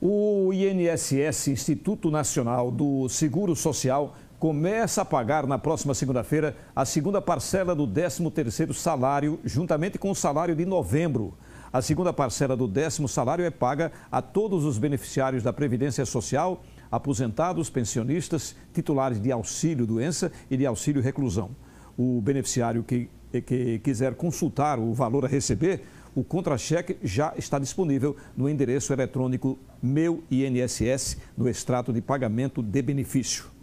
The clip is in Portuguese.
O INSS, Instituto Nacional do Seguro Social, começa a pagar na próxima segunda-feira a segunda parcela do 13º salário, juntamente com o salário de novembro. A segunda parcela do décimo salário é paga a todos os beneficiários da Previdência Social, aposentados, pensionistas, titulares de auxílio doença e de auxílio reclusão. O beneficiário que, que quiser consultar o valor a receber o contra-cheque já está disponível no endereço eletrônico Meu INSS, no extrato de pagamento de benefício.